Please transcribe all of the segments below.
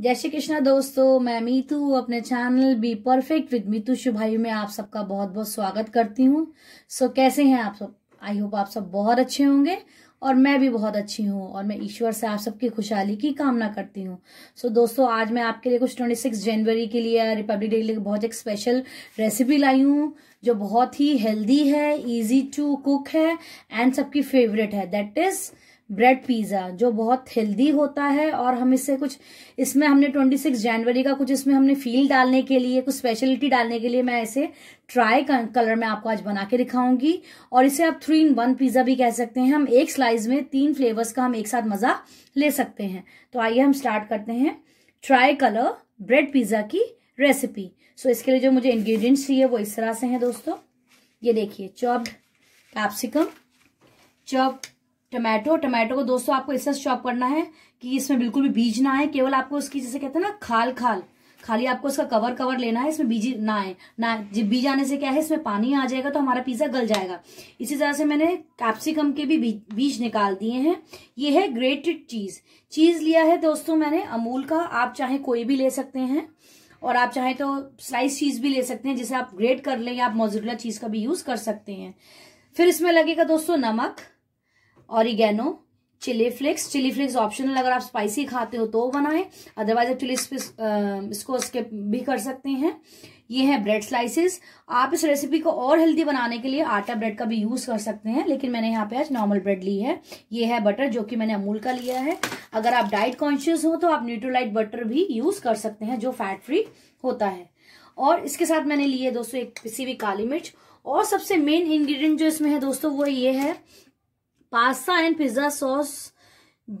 जय श्री कृष्णा दोस्तों मैं मीतू अपने channel be perfect with Meetu Shubhayu में आप सबका बहुत बहुत स्वागत करती हूँ सो so, कैसे हैं आप सब आई होप आप सब बहुत अच्छे होंगे और मैं भी बहुत अच्छी हूँ और मैं ईश्वर से आप सबकी खुशहाली की कामना करती हूँ सो so, दोस्तों आज मैं आपके लिए कुछ ट्वेंटी सिक्स जनवरी के लिए रिपब्लिक डे के लिए बहुत एक स्पेशल रेसिपी लाई हूँ जो बहुत ही हेल्दी है ईजी टू कुक है एंड सबकी फेवरेट है दैट इज़ ब्रेड पिज़्ज़ा जो बहुत हेल्दी होता है और हम इससे कुछ इसमें हमने 26 जनवरी का कुछ इसमें हमने फील डालने के लिए कुछ स्पेशलिटी डालने के लिए मैं इसे ट्राई कलर में आपको आज बना के दिखाऊंगी और इसे आप थ्री इन वन पिज़्ज़ा भी कह सकते हैं हम एक स्लाइस में तीन फ्लेवर्स का हम एक साथ मज़ा ले सकते हैं तो आइए हम स्टार्ट करते हैं ट्राई कलर ब्रेड पिज़्ज़ा की रेसिपी सो इसके लिए जो मुझे इन्ग्रीडियंट्स चाहिए वो इस तरह से हैं दोस्तों ये देखिए chopped capsicum chopped tomato tomato को दोस्तों आपको इस तरह चॉप करना है कि इसमें बिल्कुल भी बीज ना आए केवल आपको उसकी जैसे कहते हैं ना खाल खाल खाली आपको उसका कवर कवर लेना है इसमें बीज ना आए ना जब बीज आने से क्या है इसमें पानी आ जाएगा तो हमारा पिज्जा गल जाएगा इसी तरह से मैंने कैप्सिकम के भी बीज निकाल दिए हैं ये है ग्रेटेड चीज चीज लिया है दोस्तों मैंने अमूल का आप चाहे कोई भी ले सकते हैं और आप चाहे तो स्लाइस चीज भी ले सकते हैं जिसे आप ग्रेट कर लें या आप मोजुला चीज का भी यूज कर सकते हैं फिर इसमें लगेगा दोस्तों नमक oregano chilli flakes chilli flakes optional अगर आप स्पाइसी खाते हो तो बनाएं अदरवाइज आप चिली इसको स्किप भी कर सकते हैं ये है ब्रेड स्लाइसेस आप इस रेसिपी को और हेल्दी बनाने के लिए आटा ब्रेड का भी यूज कर सकते हैं लेकिन मैंने यहाँ पे आज नॉर्मल ब्रेड ली है ये है बटर जो कि मैंने अमूल का लिया है अगर आप डाइट कॉन्शियस हो तो आप न्यूट्रोलाइट बटर भी यूज कर सकते हैं जो फैट फ्री होता है और इसके साथ मैंने लिए दोस्तों एक किसी भी काली मिर्च और सबसे मेन इंग्रेडिएंट जो इसमें है दोस्तों वो ये है पास्ता एंड पिज्ज़ा सॉस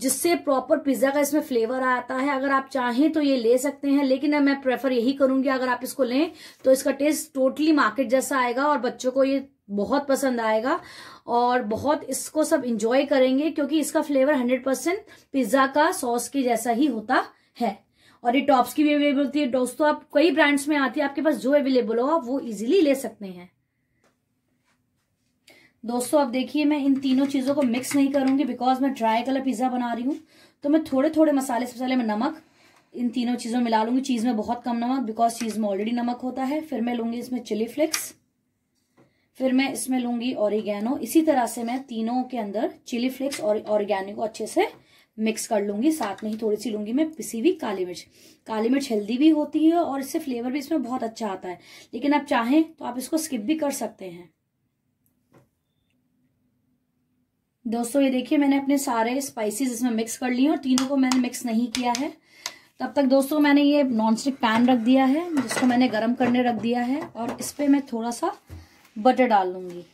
जिससे प्रॉपर पिज्ज़ा का इसमें फ्लेवर आता है अगर आप चाहें तो ये ले सकते हैं लेकिन मैं प्रेफर यही करूंगी अगर आप इसको लें तो इसका टेस्ट टोटली मार्केट जैसा आएगा और बच्चों को ये बहुत पसंद आएगा और बहुत इसको सब इंजॉय करेंगे क्योंकि इसका फ्लेवर हंड्रेड परसेंट पिज्ज़ा का सॉस के जैसा ही होता है और ये टॉप्स की भी अवेलेबल होती है दोस्तों आप कई ब्रांड्स में आती है आपके पास जो अवेलेबल हो आप वो इजीली ले सकते हैं दोस्तों अब देखिए मैं इन तीनों चीज़ों को मिक्स नहीं करूंगी बिकॉज मैं ड्राई कलर पिज़्ज़ा बना रही हूँ तो मैं थोड़े थोड़े मसाले से पहले मैं नमक इन तीनों चीज़ों में मिला लूँगी चीज़ में बहुत कम नमक बिकॉज चीज़ में ऑलरेडी नमक होता है फिर मैं लूँगी इसमें चिली फ्लेक्स फिर मैं इसमें लूँगी ऑरिगेनो इसी तरह से मैं तीनों के अंदर चिली फ्लेक्स और ऑरिगेनो को अच्छे से मिक्स कर लूंगी साथ में ही थोड़ी सी लूँगी मैं पिसी हुई काली मिर्च काली मिर्च हेल्दी भी होती है और इससे फ्लेवर भी इसमें बहुत अच्छा आता है लेकिन आप चाहें तो आप इसको स्किप भी कर सकते हैं दोस्तों ये देखिए मैंने अपने सारे स्पाइसेस इसमें मिक्स कर लिए और तीनों को मैंने मिक्स नहीं किया है तब तक दोस्तों मैंने ये नॉन स्टिक पैन रख दिया है जिसको मैंने गर्म करने रख दिया है और इस पर मैं थोड़ा सा बटर डाल लूँगी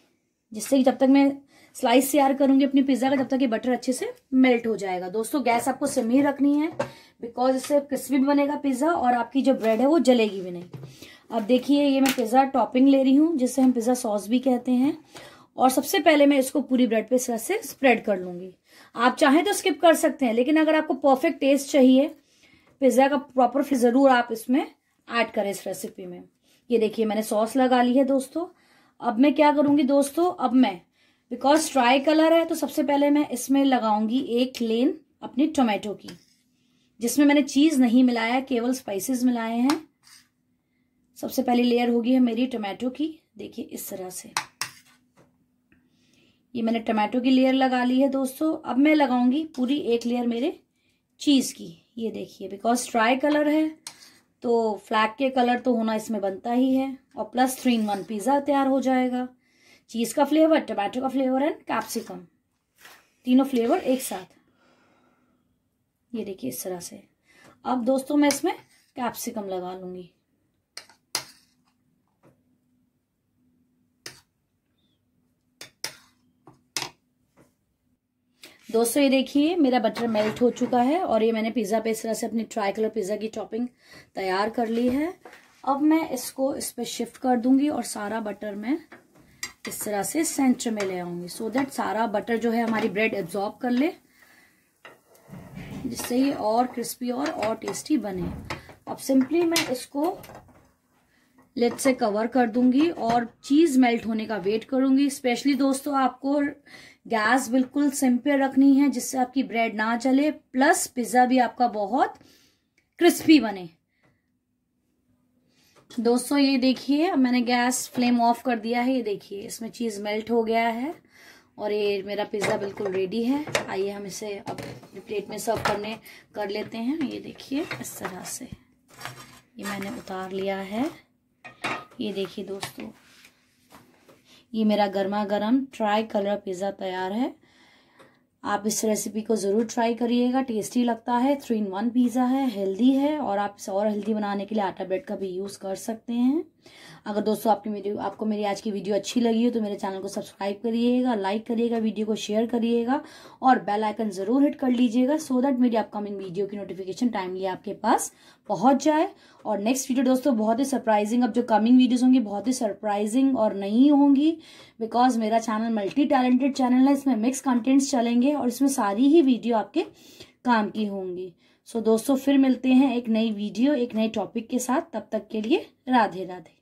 जिससे कि जब तक मैं स्लाइस तैयार करूँगी अपनी पिज़्ज़ा का जब तक ये बटर अच्छे से मेल्ट हो जाएगा दोस्तों गैस आपको सिम ही रखनी है बिकॉज इससे क्रिस्पी भी बनेगा पिज़्ज़ा और आपकी जो ब्रेड है वो जलेगी भी नहीं अब देखिए ये मैं पिज़्ज़ा टॉपिंग ले रही हूँ जिससे हम पिज़्ज़ा सॉस भी कहते हैं और सबसे पहले मैं इसको पूरी ब्रेड पे इस तरह से स्प्रेड कर लूंगी आप चाहें तो स्किप कर सकते हैं लेकिन अगर आपको परफेक्ट टेस्ट चाहिए पिज्ज़ा का प्रॉपर फिर ज़रूर आप इसमें ऐड करें इस रेसिपी में ये देखिए मैंने सॉस लगा ली है दोस्तों अब मैं क्या करूँगी दोस्तों अब मैं बिकॉज ट्राई कलर है तो सबसे पहले मैं इसमें लगाऊंगी एक लेन अपनी टोमेटो की जिसमें मैंने चीज़ नहीं मिलाया केवल स्पाइसेस मिलाए हैं सबसे पहली लेयर होगी है मेरी टोमेटो की देखिए इस तरह से ये मैंने टमाटो की लेयर लगा ली है दोस्तों अब मैं लगाऊंगी पूरी एक लेयर मेरे चीज़ की ये देखिए बिकॉज ट्राई कलर है तो फ्लैग के कलर तो होना इसमें बनता ही है और plus three in one pizza तैयार हो जाएगा चीज़ का फ्लेवर टमाटो का फ्लेवर एंड कैप्सिकम तीनों फ्लेवर एक साथ ये देखिए इस तरह से अब दोस्तों मैं इसमें कैप्सिकम लगा लूँगी दोस्तों ये देखिए मेरा बटर मेल्ट हो चुका है और ये मैंने पिज़्ज़ा पे इस तरह से अपनी ट्राई कलर पिज़्ज़ा की टॉपिंग तैयार कर ली है अब मैं इसको इस पर शिफ्ट कर दूंगी और सारा बटर मैं इस तरह से सेंटर में ले आऊंगी सो देट दैट सारा बटर जो है हमारी ब्रेड एब्जॉर्ब कर ले जिससे ये और क्रिस्पी और और टेस्टी बने अब सिंपली मैं इसको लेट से कवर कर दूंगी और चीज़ मेल्ट होने का वेट करूंगी स्पेशली दोस्तों आपको गैस बिल्कुल सिंपल रखनी है जिससे आपकी ब्रेड ना चले प्लस पिज़्ज़ा भी आपका बहुत क्रिस्पी बने दोस्तों ये देखिए अब मैंने गैस फ्लेम ऑफ कर दिया है ये देखिए इसमें चीज़ मेल्ट हो गया है और ये मेरा पिज़्ज़ा बिल्कुल रेडी है आइए हम इसे अब प्लेट में सर्व करने कर लेते हैं ये देखिए इस तरह से ये मैंने उतार लिया है ये देखिए दोस्तों ये मेरा गर्मा गर्म ट्राई कलर पिज़्ज़ा तैयार है आप इस रेसिपी को ज़रूर ट्राई करिएगा टेस्टी लगता है थ्री इन वन पिज़्ज़ा है हेल्दी है और आप इसे और हेल्दी बनाने के लिए आटा ब्रेड का भी यूज़ कर सकते हैं अगर दोस्तों आपकी मेरी आपको मेरी आज की वीडियो अच्छी लगी हो तो मेरे चैनल को सब्सक्राइब करिएगा लाइक करिएगा वीडियो को शेयर करिएगा और बेल आइकन ज़रूर हिट कर लीजिएगा सो दैट मेरी अपकमिंग वीडियो की नोटिफिकेशन टाइमली आपके पास पहुंच जाए और नेक्स्ट वीडियो दोस्तों बहुत ही सरप्राइजिंग अब जो कमिंग वीडियोज़ होंगी बहुत ही सरप्राइजिंग और नहीं होंगी बिकॉज मेरा चैनल मल्टी टैलेंटेड चैनल है इसमें मिक्स कंटेंट्स चलेंगे रहिए और इसमें सारी ही वीडियो आपके काम की होंगी सो दोस्तों फिर मिलते हैं एक नई वीडियो एक नए टॉपिक के साथ तब तक के लिए राधे राधे